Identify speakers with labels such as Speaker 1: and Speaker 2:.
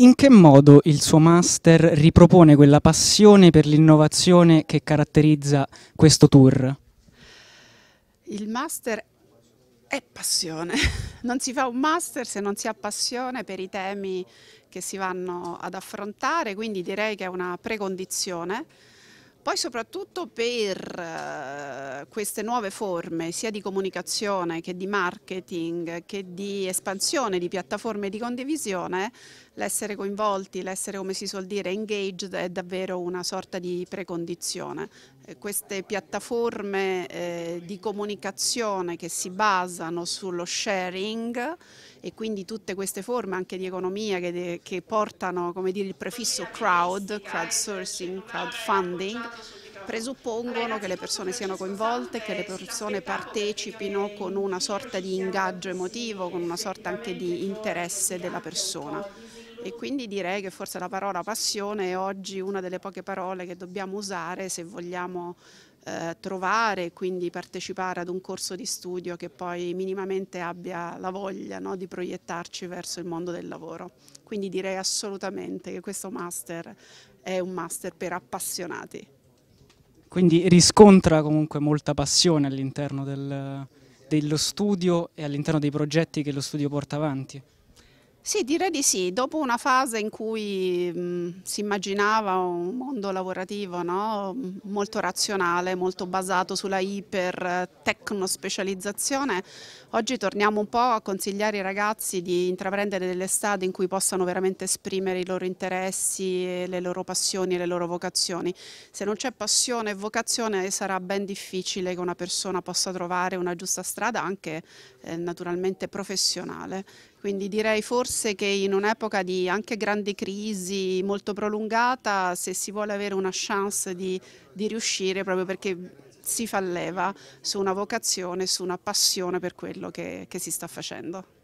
Speaker 1: In che modo il suo master ripropone quella passione per l'innovazione che caratterizza questo tour?
Speaker 2: Il master è passione. Non si fa un master se non si ha passione per i temi che si vanno ad affrontare, quindi direi che è una precondizione. Poi soprattutto per eh, queste nuove forme sia di comunicazione che di marketing che di espansione di piattaforme di condivisione, l'essere coinvolti, l'essere come si suol dire engaged è davvero una sorta di precondizione. Eh, queste piattaforme eh, di comunicazione che si basano sullo sharing e quindi tutte queste forme anche di economia che, de, che portano come dire, il prefisso crowd, crowdsourcing, crowdfunding, presuppongono che le persone siano coinvolte, che le persone partecipino con una sorta di ingaggio emotivo, con una sorta anche di interesse della persona. E quindi direi che forse la parola passione è oggi una delle poche parole che dobbiamo usare se vogliamo eh, trovare e quindi partecipare ad un corso di studio che poi minimamente abbia la voglia no, di proiettarci verso il mondo del lavoro. Quindi direi assolutamente che questo master è un master per appassionati.
Speaker 1: Quindi riscontra comunque molta passione all'interno dello studio e all'interno dei progetti che lo studio porta avanti.
Speaker 2: Sì, direi di sì. Dopo una fase in cui si immaginava un mondo lavorativo no? molto razionale, molto basato sulla iper-tecno-specializzazione, oggi torniamo un po' a consigliare ai ragazzi di intraprendere delle strade in cui possano veramente esprimere i loro interessi, le loro passioni, e le loro vocazioni. Se non c'è passione e vocazione sarà ben difficile che una persona possa trovare una giusta strada anche eh, naturalmente professionale. Quindi direi forse che in un'epoca di anche grande crisi molto prolungata, se si vuole avere una chance di, di riuscire proprio perché si fa leva su una vocazione, su una passione per quello
Speaker 1: che, che si sta facendo.